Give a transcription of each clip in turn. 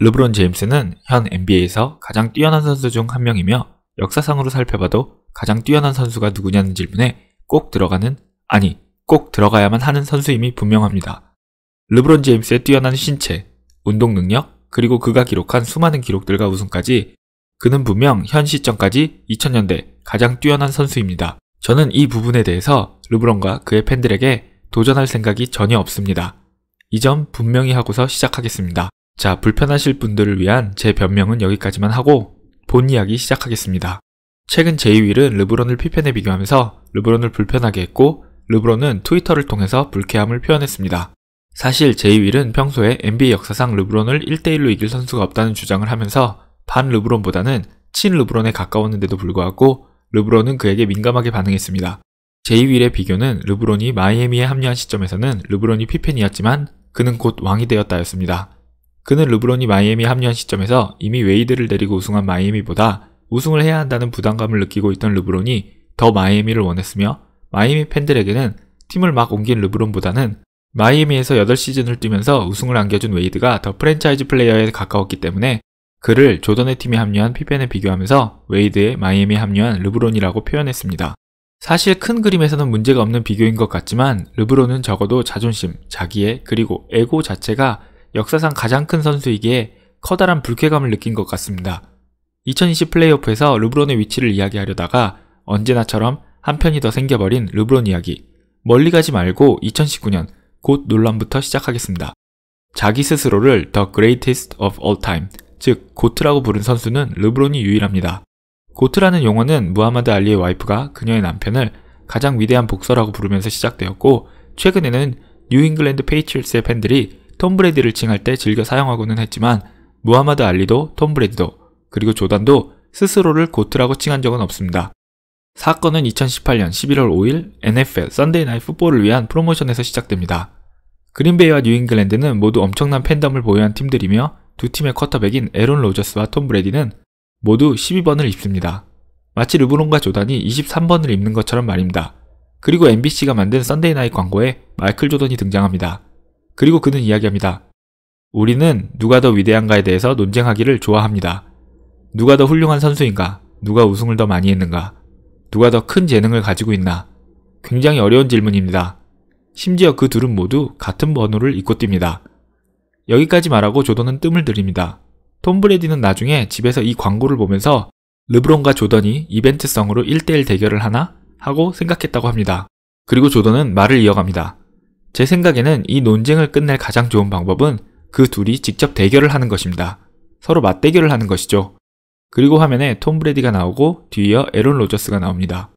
르브론 제임스는 현 NBA에서 가장 뛰어난 선수 중 한 명이며 역사상으로 살펴봐도 가장 뛰어난 선수가 누구냐는 질문에 꼭 들어가는 아니 꼭 들어가야만 하는 선수임이 분명합니다. 르브론 제임스의 뛰어난 신체, 운동 능력, 그리고 그가 기록한 수많은 기록들과 우승까지 그는 분명 현 시점까지 2000년대 가장 뛰어난 선수입니다. 저는 이 부분에 대해서 르브론과 그의 팬들에게 도전할 생각이 전혀 없습니다. 이 점 분명히 하고서 시작하겠습니다. 자, 불편하실 분들을 위한 제 변명은 여기까지만 하고 본 이야기 시작하겠습니다. 최근 제이윌은 르브론을 피펜에 비교하면서 르브론을 불편하게 했고 르브론은 트위터를 통해서 불쾌함을 표현했습니다. 사실 제이윌은 평소에 NBA 역사상 르브론을 1대1로 이길 선수가 없다는 주장을 하면서 반 르브론보다는 친 르브론에 가까웠는데도 불구하고 르브론은 그에게 민감하게 반응했습니다. 제이윌의 비교는 르브론이 마이애미에 합류한 시점에서는 르브론이 피펜이었지만 그는 곧 왕이 되었다였습니다. 그는 르브론이 마이애미 합류한 시점에서 이미 웨이드를 데리고 우승한 마이애미보다 우승을 해야 한다는 부담감을 느끼고 있던 르브론이 더 마이애미를 원했으며 마이애미 팬들에게는 팀을 막 옮긴 르브론보다는 마이애미에서 8시즌을 뛰면서 우승을 안겨준 웨이드가 더 프랜차이즈 플레이어에 가까웠기 때문에 그를 조던의 팀에 합류한 피펜에 비교하면서 웨이드의 마이애미에 합류한 르브론이라고 표현했습니다. 사실 큰 그림에서는 문제가 없는 비교인 것 같지만 르브론은 적어도 자존심, 자기애, 그리고 에고 자체가 역사상 가장 큰 선수이기에 커다란 불쾌감을 느낀 것 같습니다. 2020 플레이오프에서 르브론의 위치를 이야기하려다가 언제나처럼 한 편이 더 생겨버린 르브론 이야기. 멀리 가지 말고 2019년 곧 논란부터 시작하겠습니다. 자기 스스로를 The Greatest of All Time, 즉 고트라고 부른 선수는 르브론이 유일합니다. 고트라는 용어는 무하마드 알리의 와이프가 그녀의 남편을 가장 위대한 복서라고 부르면서 시작되었고 최근에는 뉴잉글랜드 페이츄스의 팬들이 톰 브레디를 칭할 때 즐겨 사용하고는 했지만 무하마드 알리도 톰 브레디도 그리고 조단도 스스로를 고트라고 칭한 적은 없습니다. 사건은 2018년 11월 5일 NFL 썬데이 나이 풋볼을 위한 프로모션에서 시작됩니다. 그린베이와 뉴잉글랜드는 모두 엄청난 팬덤을 보유한 팀들이며 두 팀의 쿼터백인 에론 로저스와 톰 브레디는 모두 12번을 입습니다. 마치 르브론과 조단이 23번을 입는 것처럼 말입니다. 그리고 MBC가 만든 썬데이 나이 광고에 마이클 조던이 등장합니다. 그리고 그는 이야기합니다. 우리는 누가 더 위대한가에 대해서 논쟁하기를 좋아합니다. 누가 더 훌륭한 선수인가? 누가 우승을 더 많이 했는가? 누가 더 큰 재능을 가지고 있나? 굉장히 어려운 질문입니다. 심지어 그 둘은 모두 같은 번호를 입고 뜁니다. 여기까지 말하고 조던은 뜸을 들입니다. 톰 브레디는 나중에 집에서 이 광고를 보면서 르브론과 조던이 이벤트성으로 1대1 대결을 하나? 하고 생각했다고 합니다. 그리고 조던은 말을 이어갑니다. 제 생각에는 이 논쟁을 끝낼 가장 좋은 방법은 그 둘이 직접 대결을 하는 것입니다. 서로 맞대결을 하는 것이죠. 그리고 화면에 톰 브레디가 나오고 뒤이어 에론 로저스가 나옵니다.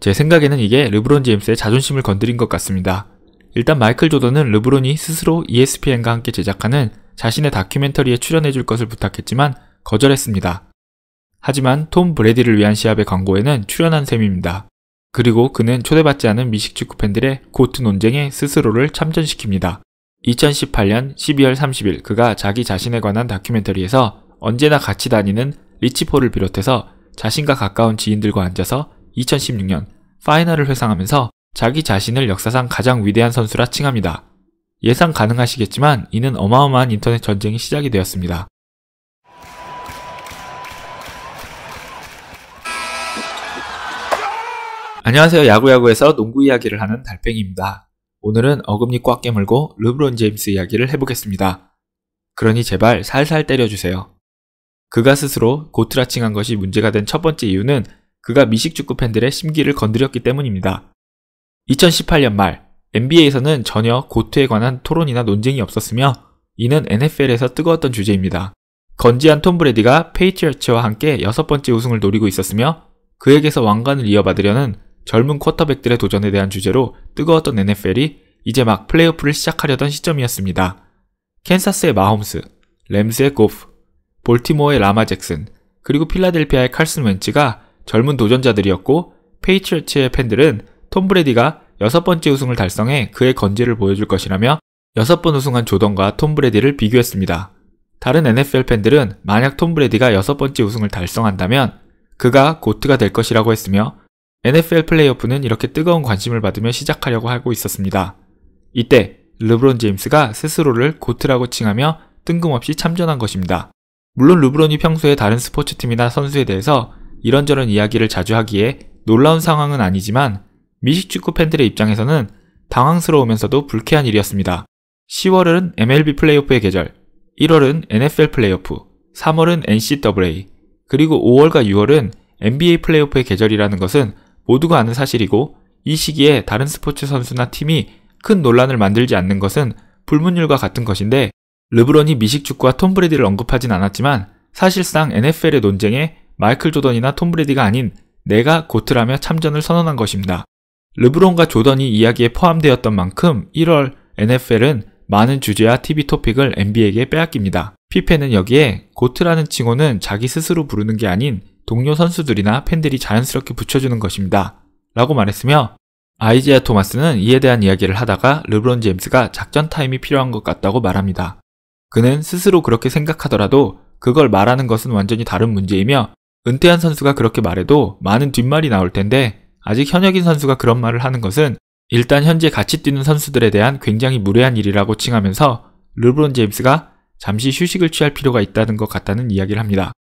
제 생각에는 이게 르브론 제임스의 자존심을 건드린 것 같습니다. 일단 마이클 조던은 르브론이 스스로 ESPN과 함께 제작하는 자신의 다큐멘터리에 출연해줄 것을 부탁했지만 거절했습니다. 하지만 톰 브레디를 위한 시합의 광고에는 출연한 셈입니다. 그리고 그는 초대받지 않은 미식축구 팬들의 고트 논쟁에 스스로를 참전시킵니다. 2018년 12월 30일 그가 자기 자신에 관한 다큐멘터리에서 언제나 같이 다니는 리치포를 비롯해서 자신과 가까운 지인들과 앉아서 2016년 파이널을 회상하면서 자기 자신을 역사상 가장 위대한 선수라 칭합니다. 예상 가능하시겠지만 이는 어마어마한 인터넷 전쟁이 시작이 되었습니다. 안녕하세요. 야구야구에서 농구 이야기를 하는 달팽이입니다. 오늘은 어금니 꽉 깨물고 르브론 제임스 이야기를 해보겠습니다. 그러니 제발 살살 때려주세요. 그가 스스로 고트라칭한 것이 문제가 된 첫 번째 이유는 그가 미식축구 팬들의 심기를 건드렸기 때문입니다. 2018년 말, NBA에서는 전혀 고트에 관한 토론이나 논쟁이 없었으며, 이는 NFL에서 뜨거웠던 주제입니다. 건지한 톰 브레디가 페이트리츠와 함께 여섯 번째 우승을 노리고 있었으며, 그에게서 왕관을 이어받으려는 젊은 쿼터백들의 도전에 대한 주제로 뜨거웠던 NFL이 이제 막 플레이오프를 시작하려던 시점이었습니다. 캔사스의 마홈스, 램스의 고프, 볼티모어의 라마 잭슨, 그리고 필라델피아의 칼슨 웬츠가 젊은 도전자들이었고 페이트리츠의 팬들은 톰 브레디가 여섯 번째 우승을 달성해 그의 건재를 보여줄 것이라며 여섯 번 우승한 조던과 톰 브레디를 비교했습니다. 다른 NFL 팬들은 만약 톰 브레디가 여섯 번째 우승을 달성한다면 그가 고트가 될 것이라고 했으며 NFL 플레이오프는 이렇게 뜨거운 관심을 받으며 시작하려고 하고 있었습니다. 이때 르브론 제임스가 스스로를 고트라고 칭하며 뜬금없이 참전한 것입니다. 물론 르브론이 평소에 다른 스포츠팀이나 선수에 대해서 이런저런 이야기를 자주 하기에 놀라운 상황은 아니지만 미식축구 팬들의 입장에서는 당황스러우면서도 불쾌한 일이었습니다. 10월은 MLB 플레이오프의 계절, 1월은 NFL 플레이오프, 3월은 NCAA, 그리고 5월과 6월은 NBA 플레이오프의 계절이라는 것은 모두가 아는 사실이고 이 시기에 다른 스포츠 선수나 팀이 큰 논란을 만들지 않는 것은 불문율과 같은 것인데 르브론이 미식축구와 톰 브레디를 언급하진 않았지만 사실상 NFL의 논쟁에 마이클 조던이나 톰 브레디가 아닌 내가 고트라며 참전을 선언한 것입니다. 르브론과 조던이 이야기에 포함되었던 만큼 1월 NFL은 많은 주제와 TV 토픽을 NBA에게 빼앗깁니다. 피펜는 여기에 고트라는 칭호는 자기 스스로 부르는 게 아닌 동료 선수들이나 팬들이 자연스럽게 붙여주는 것입니다. 라고 말했으며 아이지아 토마스는 이에 대한 이야기를 하다가 르브론 제임스가 작전 타임이 필요한 것 같다고 말합니다. 그는 스스로 그렇게 생각하더라도 그걸 말하는 것은 완전히 다른 문제이며 은퇴한 선수가 그렇게 말해도 많은 뒷말이 나올 텐데 아직 현역인 선수가 그런 말을 하는 것은 일단 현재 같이 뛰는 선수들에 대한 굉장히 무례한 일이라고 칭하면서 르브론 제임스가 잠시 휴식을 취할 필요가 있다는 것 같다는 이야기를 합니다.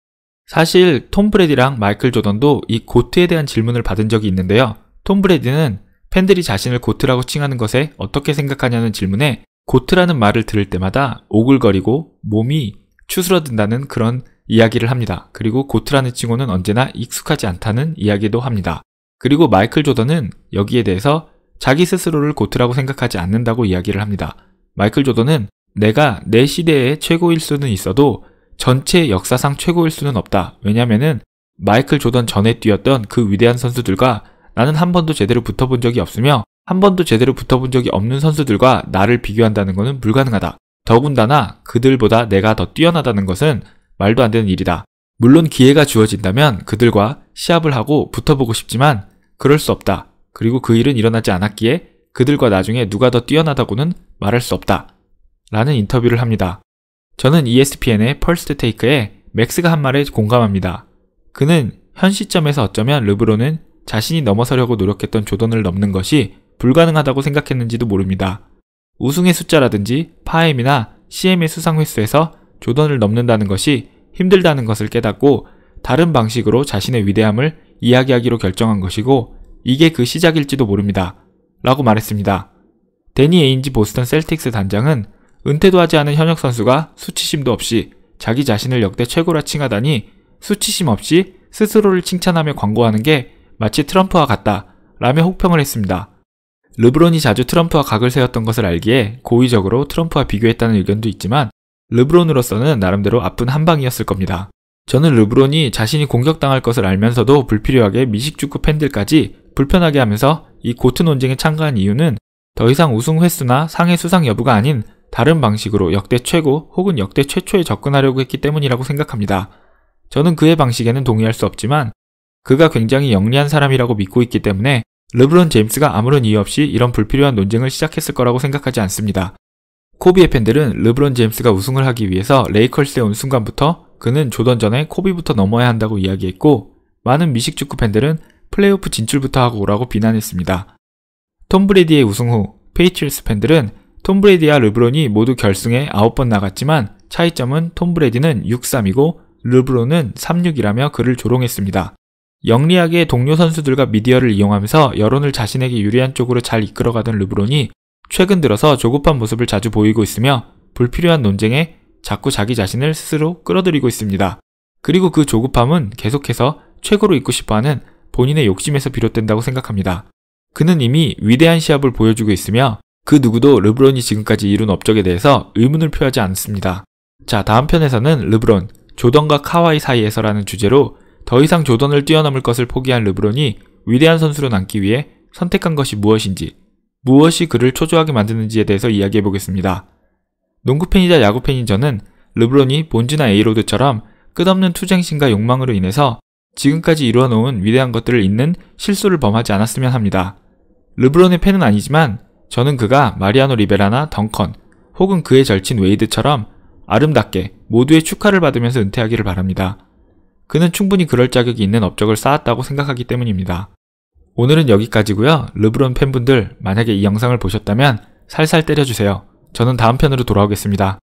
사실 톰 브레디랑 마이클 조던도 이 고트에 대한 질문을 받은 적이 있는데요. 톰 브레디는 팬들이 자신을 고트라고 칭하는 것에 어떻게 생각하냐는 질문에 고트라는 말을 들을 때마다 오글거리고 몸이 추스러든다는 그런 이야기를 합니다. 그리고 고트라는 칭호는 언제나 익숙하지 않다는 이야기도 합니다. 그리고 마이클 조던은 여기에 대해서 자기 스스로를 고트라고 생각하지 않는다고 이야기를 합니다. 마이클 조던은 내가 내 시대의 최고일 수는 있어도 전체 역사상 최고일 수는 없다. 왜냐면은 마이클 조던 전에 뛰었던 그 위대한 선수들과 나는 한 번도 제대로 붙어본 적이 없으며 한 번도 제대로 붙어본 적이 없는 선수들과 나를 비교한다는 것은 불가능하다. 더군다나 그들보다 내가 더 뛰어나다는 것은 말도 안 되는 일이다. 물론 기회가 주어진다면 그들과 시합을 하고 붙어보고 싶지만 그럴 수 없다. 그리고 그 일은 일어나지 않았기에 그들과 나중에 누가 더 뛰어나다고는 말할 수 없다. 라는 인터뷰를 합니다. 저는 ESPN의 펄스트 테이크에 맥스가 한 말에 공감합니다. 그는 현 시점에서 어쩌면 르브론은 자신이 넘어서려고 노력했던 조던을 넘는 것이 불가능하다고 생각했는지도 모릅니다. 우승의 숫자라든지 파엠이나 CM의 수상 횟수에서 조던을 넘는다는 것이 힘들다는 것을 깨닫고 다른 방식으로 자신의 위대함을 이야기하기로 결정한 것이고 이게 그 시작일지도 모릅니다. 라고 말했습니다. 데니 에인지 보스턴 셀틱스 단장은 은퇴도 하지 않은 현역 선수가 수치심도 없이 자기 자신을 역대 최고라 칭하다니 수치심 없이 스스로를 칭찬하며 광고하는 게 마치 트럼프와 같다 라며 혹평을 했습니다. 르브론이 자주 트럼프와 각을 세웠던 것을 알기에 고의적으로 트럼프와 비교했다는 의견도 있지만 르브론으로서는 나름대로 아픈 한방이었을 겁니다. 저는 르브론이 자신이 공격당할 것을 알면서도 불필요하게 미식축구 팬들까지 불편하게 하면서 이 고트 논쟁에 참가한 이유는 더 이상 우승 횟수나 상해 수상 여부가 아닌 다른 방식으로 역대 최고 혹은 역대 최초에 접근하려고 했기 때문이라고 생각합니다. 저는 그의 방식에는 동의할 수 없지만 그가 굉장히 영리한 사람이라고 믿고 있기 때문에 르브론 제임스가 아무런 이유 없이 이런 불필요한 논쟁을 시작했을 거라고 생각하지 않습니다. 코비의 팬들은 르브론 제임스가 우승을 하기 위해서 레이컬스에 온 순간부터 그는 조던 전에 코비부터 넘어야 한다고 이야기했고 많은 미식축구 팬들은 플레이오프 진출부터 하고 오라고 비난했습니다. 톰 브레디의 우승 후 페이트리스 팬들은 톰 브레디와 르브론이 모두 결승에 9번 나갔지만 차이점은 톰 브레디는 6-3이고 르브론은 3-6이라며 그를 조롱했습니다. 영리하게 동료 선수들과 미디어를 이용하면서 여론을 자신에게 유리한 쪽으로 잘 이끌어가던 르브론이 최근 들어서 조급한 모습을 자주 보이고 있으며 불필요한 논쟁에 자꾸 자기 자신을 스스로 끌어들이고 있습니다. 그리고 그 조급함은 계속해서 최고로 있고 싶어하는 본인의 욕심에서 비롯된다고 생각합니다. 그는 이미 위대한 시합을 보여주고 있으며 그 누구도 르브론이 지금까지 이룬 업적에 대해서 의문을 표하지 않습니다. 자, 다음 편에서는 르브론, 조던과 카와이 사이에서라는 주제로 더 이상 조던을 뛰어넘을 것을 포기한 르브론이 위대한 선수로 남기 위해 선택한 것이 무엇인지, 무엇이 그를 초조하게 만드는지에 대해서 이야기해 보겠습니다. 농구팬이자 야구팬인 저는 르브론이 본즈나 에이로드처럼 끝없는 투쟁심과 욕망으로 인해서 지금까지 이루어놓은 위대한 것들을 잇는 실수를 범하지 않았으면 합니다. 르브론의 팬은 아니지만 저는 그가 마리아노 리베라나 덩컨 혹은 그의 절친 웨이드처럼 아름답게 모두의 축하를 받으면서 은퇴하기를 바랍니다. 그는 충분히 그럴 자격이 있는 업적을 쌓았다고 생각하기 때문입니다. 오늘은 여기까지고요. 르브론 팬분들 만약에 이 영상을 보셨다면 살살 때려주세요. 저는 다음 편으로 돌아오겠습니다.